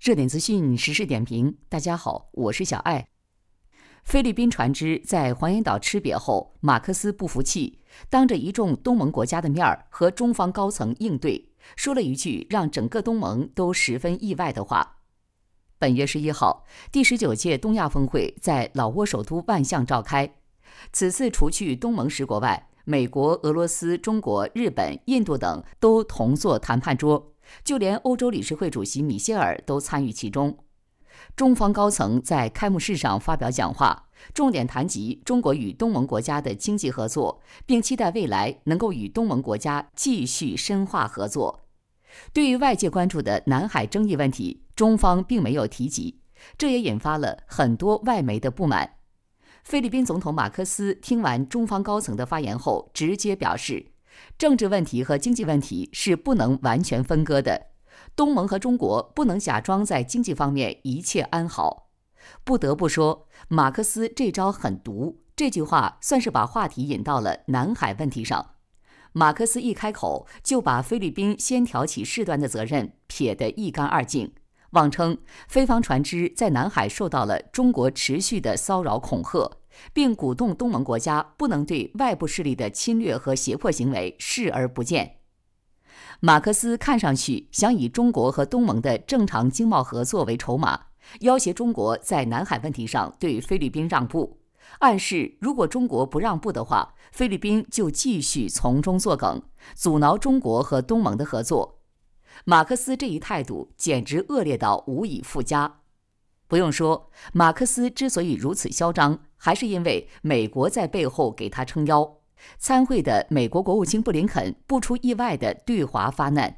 热点资讯、时事点评，大家好，我是小艾。菲律宾船只在黄岩岛吃瘪后，马克思不服气，当着一众东盟国家的面儿和中方高层应对，说了一句让整个东盟都十分意外的话。本月十一号，第十九届东亚峰会在老挝首都万象召开。此次除去东盟十国外，美国、俄罗斯、中国、日本、印度等都同坐谈判桌。就连欧洲理事会主席米歇尔都参与其中。中方高层在开幕式上发表讲话，重点谈及中国与东盟国家的经济合作，并期待未来能够与东盟国家继续深化合作。对于外界关注的南海争议问题，中方并没有提及，这也引发了很多外媒的不满。菲律宾总统马克思听完中方高层的发言后，直接表示。政治问题和经济问题是不能完全分割的，东盟和中国不能假装在经济方面一切安好。不得不说，马克思这招狠毒，这句话算是把话题引到了南海问题上。马克思一开口，就把菲律宾先挑起事端的责任撇得一干二净。妄称菲方船只在南海受到了中国持续的骚扰恐吓，并鼓动东盟国家不能对外部势力的侵略和胁迫行为视而不见。马克思看上去想以中国和东盟的正常经贸合作为筹码，要挟中国在南海问题上对菲律宾让步，暗示如果中国不让步的话，菲律宾就继续从中作梗，阻挠中国和东盟的合作。马克思这一态度简直恶劣到无以复加。不用说，马克思之所以如此嚣张，还是因为美国在背后给他撑腰。参会的美国国务卿布林肯不出意外地对华发难。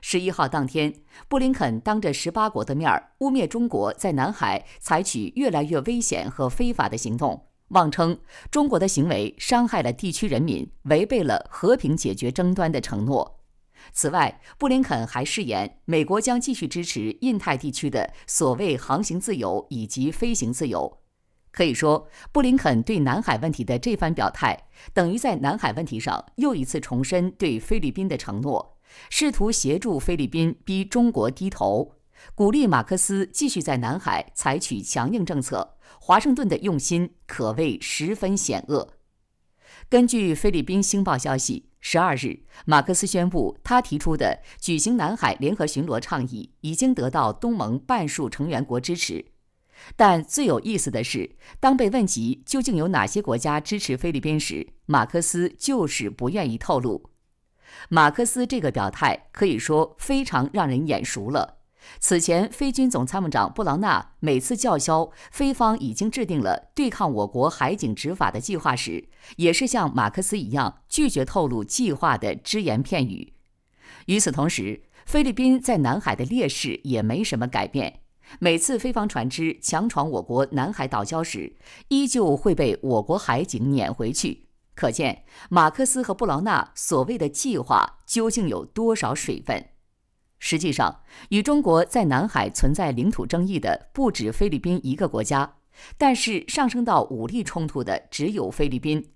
十一号当天，布林肯当着十八国的面污蔑中国在南海采取越来越危险和非法的行动，妄称中国的行为伤害了地区人民，违背了和平解决争端的承诺。此外，布林肯还誓言，美国将继续支持印太地区的所谓航行自由以及飞行自由。可以说，布林肯对南海问题的这番表态，等于在南海问题上又一次重申对菲律宾的承诺，试图协助菲律宾逼中国低头，鼓励马克思继续在南海采取强硬政策。华盛顿的用心可谓十分险恶。根据菲律宾星报消息。十二日，马克思宣布，他提出的举行南海联合巡逻倡议已经得到东盟半数成员国支持。但最有意思的是，当被问及究竟有哪些国家支持菲律宾时，马克思就是不愿意透露。马克思这个表态可以说非常让人眼熟了。此前，菲军总参谋长布朗纳每次叫嚣菲方已经制定了对抗我国海警执法的计划时，也是像马克思一样拒绝透露计划的只言片语。与此同时，菲律宾在南海的劣势也没什么改变。每次菲方船只强闯我国南海岛礁时，依旧会被我国海警撵回去。可见，马克思和布劳纳所谓的计划究竟有多少水分？实际上，与中国在南海存在领土争议的不止菲律宾一个国家，但是上升到武力冲突的只有菲律宾。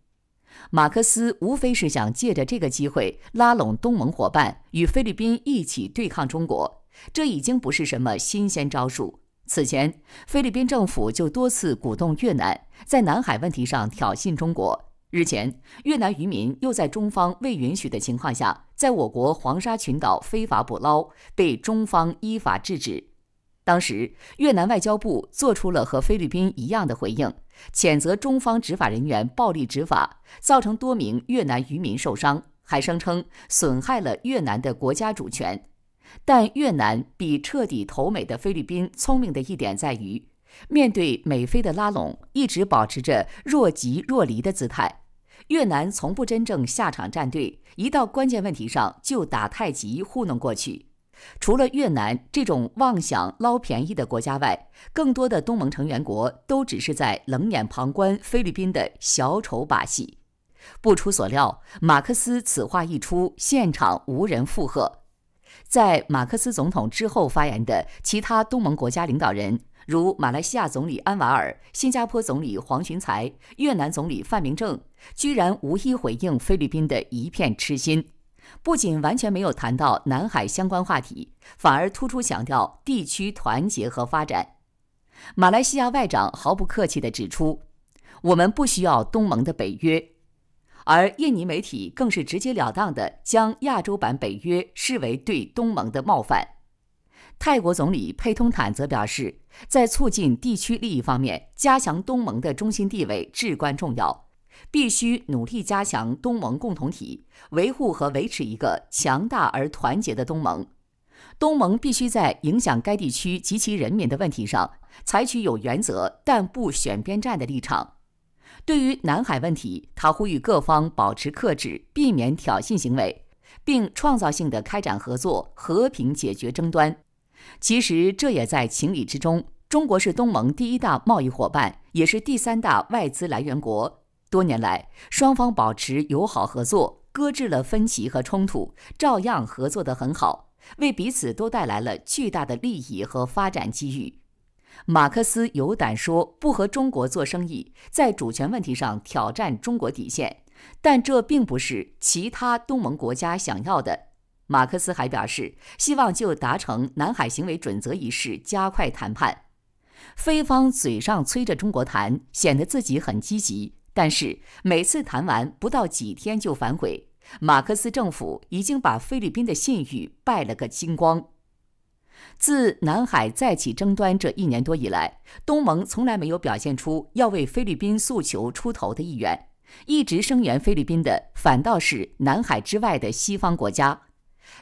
马克思无非是想借着这个机会拉拢东盟伙伴，与菲律宾一起对抗中国，这已经不是什么新鲜招数。此前，菲律宾政府就多次鼓动越南在南海问题上挑衅中国。日前，越南渔民又在中方未允许的情况下，在我国黄沙群岛非法捕捞，被中方依法制止。当时，越南外交部做出了和菲律宾一样的回应，谴责中方执法人员暴力执法，造成多名越南渔民受伤，还声称损害了越南的国家主权。但越南比彻底投美的菲律宾聪明的一点在于。面对美菲的拉拢，一直保持着若即若离的姿态。越南从不真正下场站队，一到关键问题上就打太极糊弄过去。除了越南这种妄想捞便宜的国家外，更多的东盟成员国都只是在冷眼旁观菲律宾的小丑把戏。不出所料，马克思此话一出，现场无人附和。在马克思总统之后发言的其他东盟国家领导人。如马来西亚总理安瓦尔、新加坡总理黄循才、越南总理范明政，居然无一回应菲律宾的一片痴心，不仅完全没有谈到南海相关话题，反而突出强调地区团结和发展。马来西亚外长毫不客气地指出：“我们不需要东盟的北约。”而印尼媒体更是直截了当地将亚洲版北约视为对东盟的冒犯。泰国总理佩通坦则表示，在促进地区利益方面，加强东盟的中心地位至关重要，必须努力加强东盟共同体，维护和维持一个强大而团结的东盟。东盟必须在影响该地区及其人民的问题上，采取有原则但不选边站的立场。对于南海问题，他呼吁各方保持克制，避免挑衅行为，并创造性的开展合作，和平解决争端。其实这也在情理之中。中国是东盟第一大贸易伙伴，也是第三大外资来源国。多年来，双方保持友好合作，搁置了分歧和冲突，照样合作得很好，为彼此都带来了巨大的利益和发展机遇。马克思有胆说不和中国做生意，在主权问题上挑战中国底线，但这并不是其他东盟国家想要的。马克思还表示，希望就达成南海行为准则一事加快谈判。菲方嘴上催着中国谈，显得自己很积极，但是每次谈完不到几天就反悔。马克思政府已经把菲律宾的信誉败了个精光。自南海再起争端这一年多以来，东盟从来没有表现出要为菲律宾诉求出头的意愿，一直声援菲律宾的反倒是南海之外的西方国家。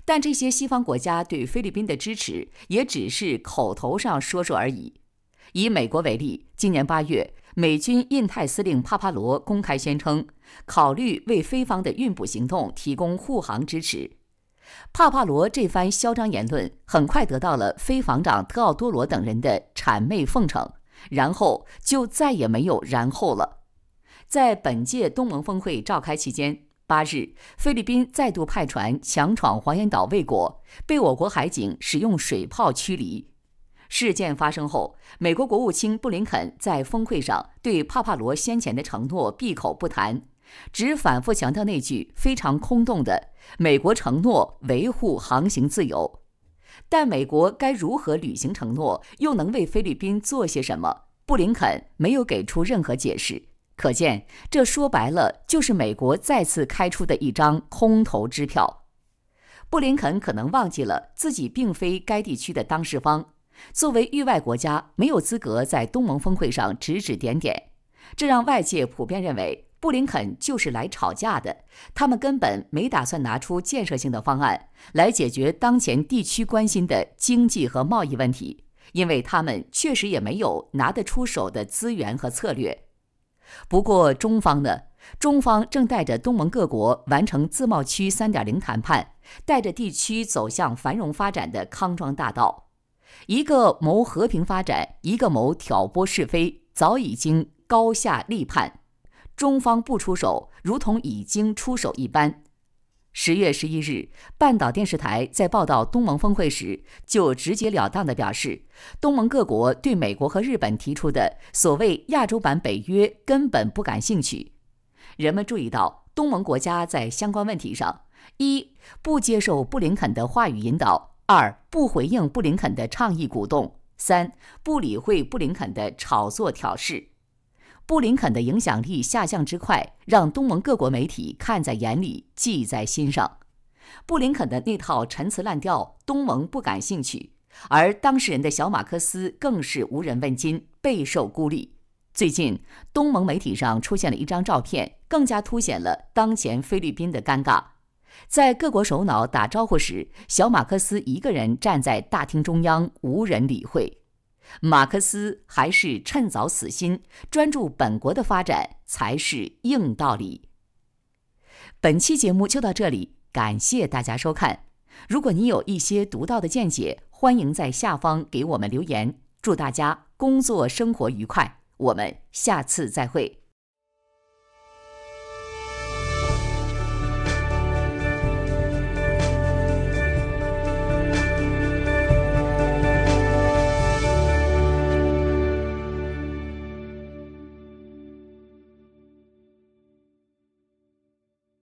但这些西方国家对菲律宾的支持也只是口头上说说而已。以美国为例，今年八月，美军印太司令帕帕罗公开宣称，考虑为菲方的运补行动提供护航支持。帕帕罗这番嚣张言论很快得到了菲防长特奥多罗等人的谄媚奉承，然后就再也没有然后了。在本届东盟峰会召开期间。八日，菲律宾再度派船强闯黄岩岛未果，被我国海警使用水炮驱离。事件发生后，美国国务卿布林肯在峰会上对帕帕罗先前的承诺闭口不谈，只反复强调那句非常空洞的“美国承诺维护航行自由”。但美国该如何履行承诺，又能为菲律宾做些什么？布林肯没有给出任何解释。可见，这说白了就是美国再次开出的一张空头支票。布林肯可能忘记了自己并非该地区的当事方，作为域外国家，没有资格在东盟峰会上指指点点。这让外界普遍认为，布林肯就是来吵架的。他们根本没打算拿出建设性的方案来解决当前地区关心的经济和贸易问题，因为他们确实也没有拿得出手的资源和策略。不过，中方呢？中方正带着东盟各国完成自贸区三点零谈判，带着地区走向繁荣发展的康庄大道。一个谋和平发展，一个谋挑拨是非，早已经高下立判。中方不出手，如同已经出手一般。十月十一日，半岛电视台在报道东盟峰会时，就直截了当地表示，东盟各国对美国和日本提出的所谓“亚洲版北约”根本不感兴趣。人们注意到，东盟国家在相关问题上：一、不接受布林肯的话语引导；二、不回应布林肯的倡议鼓动；三、不理会布林肯的炒作挑事。布林肯的影响力下降之快，让东盟各国媒体看在眼里，记在心上。布林肯的那套陈词滥调，东盟不感兴趣，而当事人的小马克思更是无人问津，备受孤立。最近，东盟媒体上出现了一张照片，更加凸显了当前菲律宾的尴尬。在各国首脑打招呼时，小马克思一个人站在大厅中央，无人理会。马克思还是趁早死心，专注本国的发展才是硬道理。本期节目就到这里，感谢大家收看。如果你有一些独到的见解，欢迎在下方给我们留言。祝大家工作生活愉快，我们下次再会。